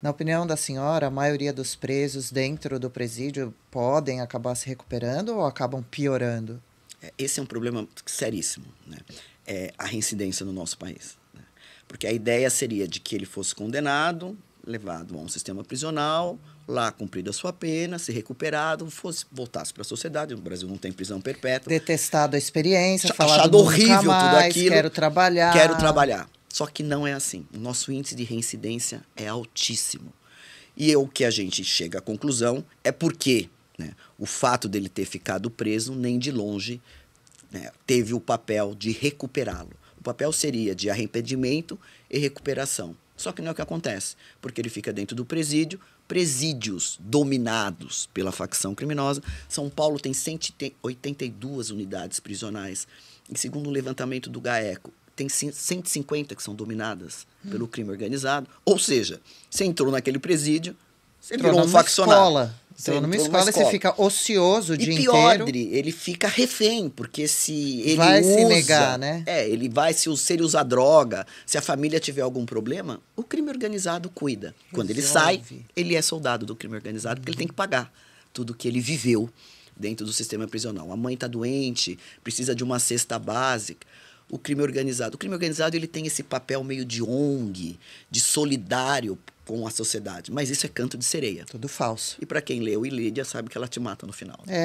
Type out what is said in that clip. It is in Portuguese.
Na opinião da senhora, a maioria dos presos dentro do presídio podem acabar se recuperando ou acabam piorando? É, esse é um problema seríssimo, né? É a reincidência no nosso país. Né? Porque a ideia seria de que ele fosse condenado, levado a um sistema prisional, lá cumprido a sua pena, se recuperado, fosse voltasse para a sociedade. O Brasil não tem prisão perpétua. Detestado a experiência, Ch falado achado horrível mais, tudo aquilo. Quero trabalhar. Quero trabalhar. Só que não é assim. O nosso índice de reincidência é altíssimo. E o que a gente chega à conclusão é porque né, o fato dele ter ficado preso nem de longe né, teve o papel de recuperá-lo. O papel seria de arrependimento e recuperação. Só que não é o que acontece, porque ele fica dentro do presídio. Presídios dominados pela facção criminosa. São Paulo tem 182 unidades prisionais. E segundo o levantamento do GAECO, tem 150 que são dominadas hum. pelo crime organizado. Ou seja, você entrou naquele presídio, você entrou virou um faccionário. Escola. Você entrou numa escola, numa você fica ocioso o dia pior, inteiro. ele fica refém, porque se ele vai usa, se negar, né? É, ele vai se, se ele usar droga, se a família tiver algum problema, o crime organizado cuida. Quando ele sai, ele é soldado do crime organizado, porque ele tem que pagar tudo que ele viveu dentro do sistema prisional. A mãe está doente, precisa de uma cesta básica o crime organizado. O crime organizado ele tem esse papel meio de ONG, de solidário com a sociedade, mas isso é canto de sereia. Tudo falso. E para quem leu Ilídia sabe que ela te mata no final. É.